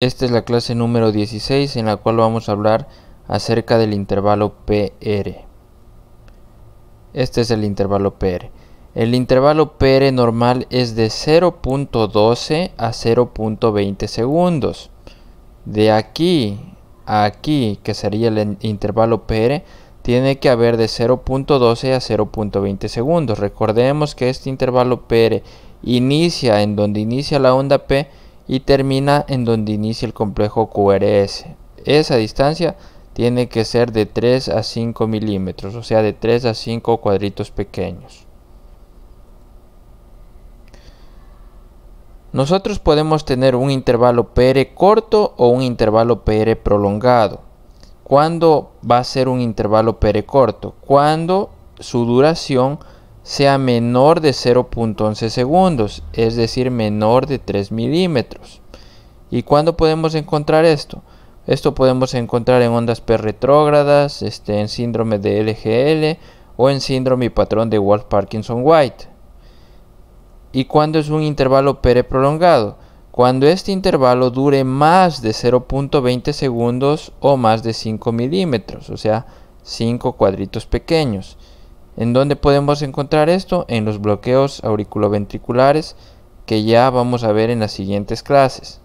Esta es la clase número 16 en la cual vamos a hablar acerca del intervalo PR. Este es el intervalo PR. El intervalo PR normal es de 0.12 a 0.20 segundos. De aquí a aquí, que sería el intervalo PR, tiene que haber de 0.12 a 0.20 segundos. Recordemos que este intervalo PR inicia en donde inicia la onda P y termina en donde inicia el complejo QRS. Esa distancia tiene que ser de 3 a 5 milímetros, o sea de 3 a 5 cuadritos pequeños. Nosotros podemos tener un intervalo PR corto o un intervalo PR prolongado. ¿Cuándo va a ser un intervalo PR corto? Cuando su duración sea menor de 0.11 segundos, es decir, menor de 3 milímetros. ¿Y cuándo podemos encontrar esto? Esto podemos encontrar en ondas perretrógradas retrógradas, este, en síndrome de LGL o en síndrome y patrón de Wolf-Parkinson-White. ¿Y cuándo es un intervalo pere prolongado? Cuando este intervalo dure más de 0.20 segundos o más de 5 milímetros, o sea, 5 cuadritos pequeños. ¿En dónde podemos encontrar esto? En los bloqueos auriculoventriculares que ya vamos a ver en las siguientes clases.